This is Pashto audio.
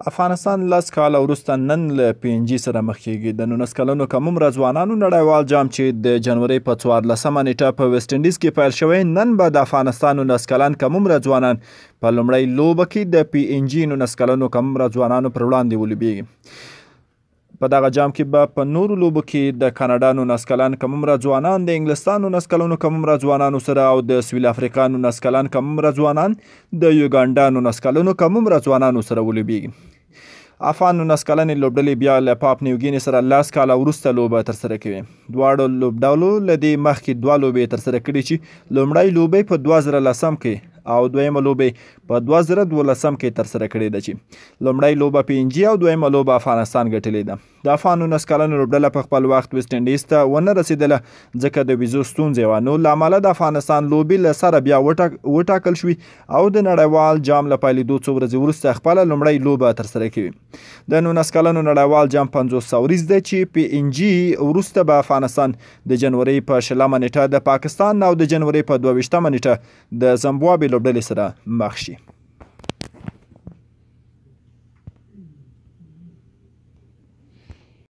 افغانستان لس کال وروسته نن له پینجی سره مخ کیږي د نولس کلنو کم عمره ځوانانو نړیوال جام چې د جنوري په څوارلسمه نیټه په ویسټ انډیز کې پیل شوی نن به د افغانستان نولس کلن کم عمره ځوانان په لومړۍ لوبه کې د پی ان جی نولس کلنو کم عمره ځوانانو پر وړاندې ولوبیږي په دغه جام کې به په نورو لوبو کې د کاناډا نولس کلن کممره ځوانان د انګلستان نولس کلنو کممره ځوانانو سره او د سویل افریقا نولس کلن کممره ځوانان د یوګانډا نولس کلنو کممره ځوانانو سره ولوبیږي افغان نولس کلنې لوبډلې بیا له پاپ نیوګینې سره لس کاله وروسته لوبه ترسره کوي دواړو لوبډلو له دې مخکې دوه لوبې ترسره کړې چې لومړۍ لوبې په دوه زره لسم کې او دویمه لوبه په 2012 کې ترسره کړې ده چې لومړۍ لوبه پنجي او دویمه لوبه افغانستان ګټلې ده د افغان نولس کلنو لوبډله په خپل وخت ویسټ انډیز ته ونه رسیدله ځکه د ویزو ستونزې وه نو له امله د افغانستان لوبې له سره بیا وټاکل شوې او د نړیوال جام له پیلېدو څو ورځې وروسته خپله لومړۍ لوبه ترسره کوي د نولس کلنو نړیوال جام پنځوس سوریز دی چې پی ان جي وروسته به افغانستان د جنوري په شلمه نیټه د پاکستان او د جنوري په 22 نیټه د زمبابوې لوبډلې سره مخ شي